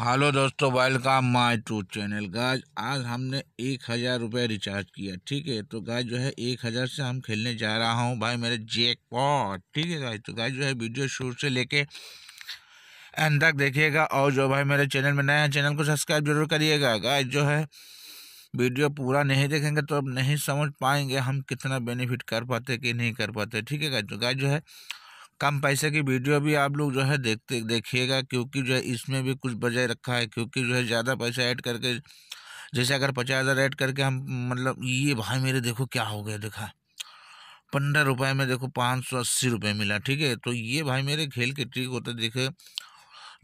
hello दोस्तों welcome my to channel गाज आज हमने एक हज़ार रुपये रिचार्ज किया ठीक है तो गाय जो है एक हज़ार से हम खेलने जा रहा हूँ भाई मेरे जैकपॉट ठीक है गाय तो गाय जो है वीडियो शुरू से लेके एंड तक देखिएगा और जो भाई मेरे चैनल में नया चैनल को सब्सक्राइब जरूर करिएगा गाय जो है वीडियो पूरा नहीं देखेंगे तो अब नहीं समझ पाएंगे हम कितना बेनिफिट कर पाते कि नहीं कर पाते ठीक है गाय तो गाय जो है कम पैसे की वीडियो भी आप लोग जो है देखते देखिएगा क्योंकि जो है इसमें भी कुछ बजाय रखा है क्योंकि जो है ज़्यादा पैसा ऐड करके जैसे अगर पचास हज़ार ऐड करके हम मतलब ये भाई मेरे देखो क्या हो गया देखा पंद्रह रुपये में देखो पाँच सौ अस्सी रुपये मिला ठीक है तो ये भाई मेरे खेल के ट्रिक होते देखे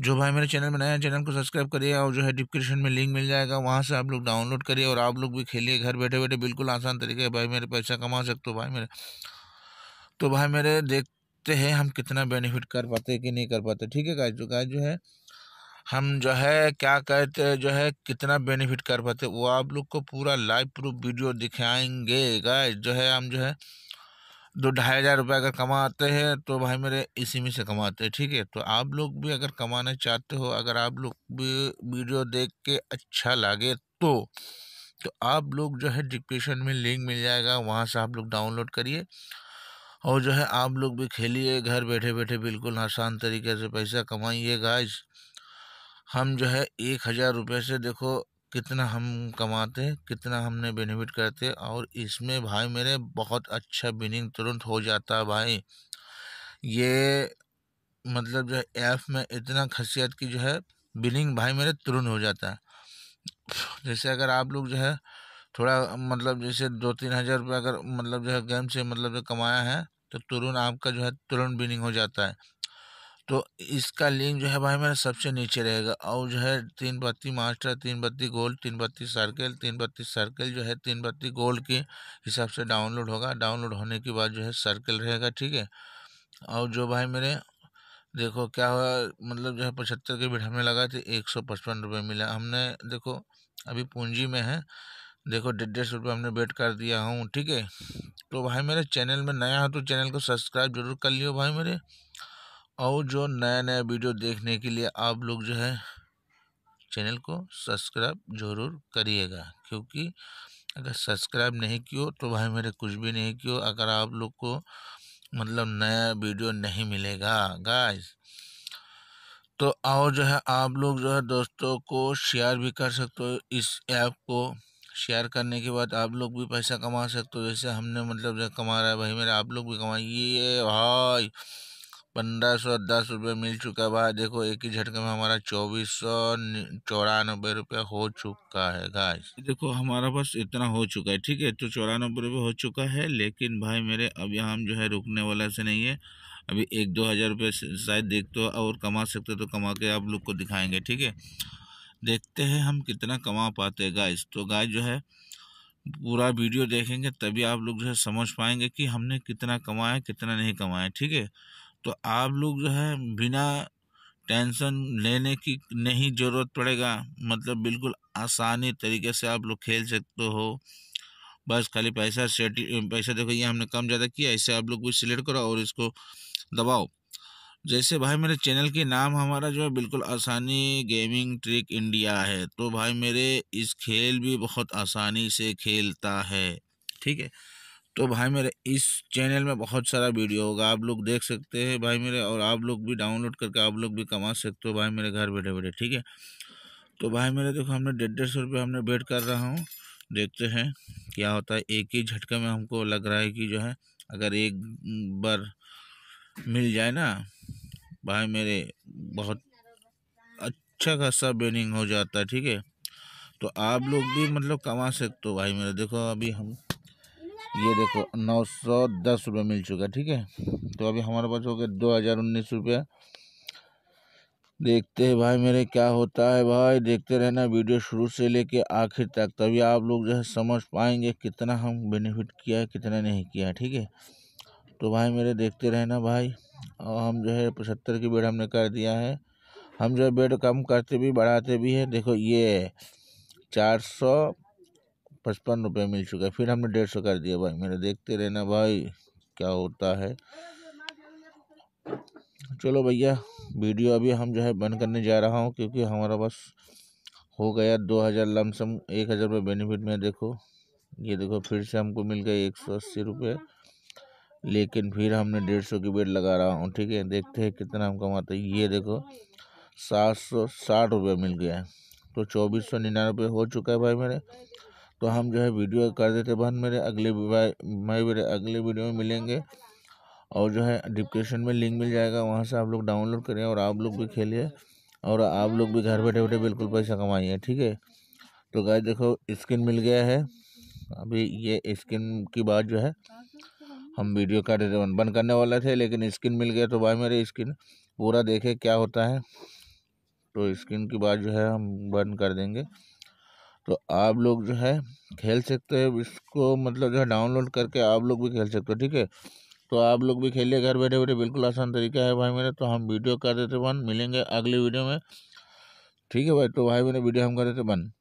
जो भाई मेरे चैनल में नया चैनल को सब्सक्राइब करिए और जो है डिस्क्रिप्शन में लिंक मिल जाएगा वहाँ से आप लोग डाउनलोड करिए और आप लोग भी खेलिए घर बैठे बैठे बिल्कुल आसान तरीके है भाई मेरे पैसा कमा सकते हो भाई मेरे तो भाई मेरे देख देखते हैं हम कितना बेनिफिट कर पाते कि नहीं कर पाते ठीक है गाय जो गाय जो है हम जो है क्या कहते हैं जो है कितना बेनिफिट कर पाते वो आप लोग को पूरा लाइव प्रूफ वीडियो दिखाएंगे गाय जो है हम जो है दो ढाई हज़ार रुपये अगर कमाते हैं तो भाई मेरे इसी में से कमाते हैं ठीक है तो आप लोग भी अगर कमाना चाहते हो अगर आप लोग भी वीडियो देख के अच्छा लगे तो तो आप लोग जो है डिस्क्रिप्शन में लिंक मिल जाएगा वहाँ से आप लोग डाउनलोड करिए और जो है आप लोग भी खेलिए घर बैठे बैठे बिल्कुल आसान तरीके से पैसा कमाइए गाइस हम जो है एक हज़ार रुपये से देखो कितना हम कमाते कितना हमने बेनिफिट करते और इसमें भाई मेरे बहुत अच्छा बिनिंग तुरंत हो जाता भाई ये मतलब जो है ऐप में इतना खसियत की जो है बिनिंग भाई मेरे तुरंत हो जाता है जैसे अगर आप लोग जो है थोड़ा मतलब जैसे दो तीन हज़ार रुपये अगर मतलब जो है गेम से मतलब जो कमाया है तो तुरंत आपका जो है तुरंत विनिंग हो जाता है तो इसका लिंक जो है भाई मेरा सबसे नीचे रहेगा और जो है तीन बत्ती मास्टर तीन बत्ती गोल्ड तीन बत्ती सर्कल तीन बत्ती सर्कल जो है तीन बत्ती गोल्ड के हिसाब से डाउनलोड होगा डाउनलोड होने के बाद जो है सर्कल रहेगा ठीक है और जो भाई मेरे देखो क्या हुआ मतलब जो है पचहत्तर के बीट हमें लगा थे एक सौ पचपन रुपये मिला हमने देखो अभी पूंजी में है देखो डेढ़ डेढ़ सौ रुपये हमने वेट कर दिया हूँ ठीक है तो भाई मेरे चैनल में नया हो तो चैनल को सब्सक्राइब जरूर कर लियो भाई मेरे और जो नया नया वीडियो देखने के लिए आप लोग जो है चैनल को सब्सक्राइब जरूर करिएगा क्योंकि अगर सब्सक्राइब नहीं कियो तो भाई मेरे कुछ भी नहीं कियो अगर आप लोग को मतलब नया वीडियो नहीं मिलेगा गाइस तो और जो है आप लोग जो है दोस्तों को शेयर भी कर सकते हो इस ऐप को शेयर करने के बाद आप लोग भी पैसा कमा सकते हो जैसे हमने मतलब जो कमा रहा है भाई मेरा आप लोग भी कमाइए भाई पंद्रह सौ दस रुपये मिल चुका है भाई देखो एक ही झटके में हमारा चौबीस सौ चौरानबे रुपये हो चुका है गाय देखो हमारा बस इतना हो चुका है ठीक है तो चौरानबे रुपये हो चुका है लेकिन भाई मेरे अब यहाँ हम जो है रुकने वाला से नहीं है अभी एक दो हज़ार रुपये शायद देखते हो और कमा सकते हो तो कमा के आप लोग को दिखाएंगे ठीक है देखते हैं हम कितना कमा पाते हैं गाइस तो गाय जो है पूरा वीडियो देखेंगे तभी आप लोग जो है समझ पाएंगे कि हमने कितना कमाया कितना नहीं कमाया ठीक है तो आप लोग जो है बिना टेंशन लेने की नहीं ज़रूरत पड़ेगा मतलब बिल्कुल आसानी तरीके से आप लोग खेल सकते हो बस खाली पैसा सेट पैसा देखो ये हमने कम ज़्यादा किया इसे आप लोग भी सिलेक्ट करो और इसको दबाओ जैसे भाई मेरे चैनल के नाम हमारा जो है बिल्कुल आसानी गेमिंग ट्रिक इंडिया है तो भाई मेरे इस खेल भी बहुत आसानी से खेलता है ठीक है तो भाई मेरे इस चैनल में बहुत सारा वीडियो होगा आप लोग देख सकते हैं भाई मेरे और आप लोग भी डाउनलोड करके आप लोग भी कमा सकते हो भाई मेरे घर बैठे बैठे ठीक है तो भाई मेरे देखो हमने डेढ़ डेढ़ सौ रुपये हमने वेट कर रहा हूँ देखते हैं क्या होता है एक ही झटके में हमको लग रहा है कि जो है अगर एक बार मिल जाए ना भाई मेरे बहुत अच्छा खासा बेनिंग हो जाता है ठीक है तो आप लोग भी मतलब कमा सकते हो भाई मेरे देखो अभी हम ये देखो नौ सौ दस रुपये मिल चुका ठीक है तो अभी हमारे पास हो गया दो हज़ार उन्नीस रुपया देखते हैं भाई मेरे क्या होता है भाई देखते रहना वीडियो शुरू से लेके आखिर तक तभी आप लोग जो है समझ पाएंगे कितना हम बेनिफिट किया है कितना नहीं किया ठीक है तो भाई मेरे देखते रहना भाई और हम जो है पचहत्तर की बेड हमने कर दिया है हम जो है बेड कम करते भी बढ़ाते भी हैं देखो ये चार सौ पचपन रुपये मिल चुका है फिर हमने डेढ़ सौ कर दिया भाई मेरे देखते रहना भाई क्या होता है चलो भैया वीडियो अभी हम जो है बंद करने जा रहा हूँ क्योंकि हमारा बस हो गया दो हज़ार लमसम एक हज़ार रुपये बेनिफिट में देखो ये देखो फिर से हमको मिल गया एक सौ अस्सी रुपये लेकिन फिर हमने डेढ़ सौ की बेड लगा रहा हूँ ठीक है देखते हैं कितना हम कमाते हैं ये देखो सात सौ साठ रुपये मिल गया है तो चौबीस सौ निन्यानवे हो चुका है भाई मेरे तो हम जो है वीडियो कर देते बहन मेरे अगले भाई मेरे अगले वीडियो में मिलेंगे और जो है डिस्क्रिप्शन में लिंक मिल जाएगा वहाँ से आप लोग डाउनलोड करिए और आप लोग भी खेलिए और आप लोग भी घर बैठे बैठे बिल्कुल पैसा कमाइए ठीक है तो गाय देखो स्किन मिल गया है अभी ये स्किन की बात जो है हम वीडियो का बंद करने वाले थे लेकिन स्किन मिल गया तो भाई मेरे स्किन पूरा देखे क्या होता है तो स्किन की बात जो है हम बंद कर देंगे तो आप लोग जो है खेल सकते हैं इसको मतलब जो है डाउनलोड करके आप लोग भी खेल सकते हो ठीक है तो आप लोग भी खेलिए घर बैठे बैठे बिल्कुल आसान तरीका है भाई मेरा तो हम वीडियो कर देते बंद मिलेंगे अगली वीडियो में ठीक है भाई तो भाई मेरे वीडियो हम कर देते बंद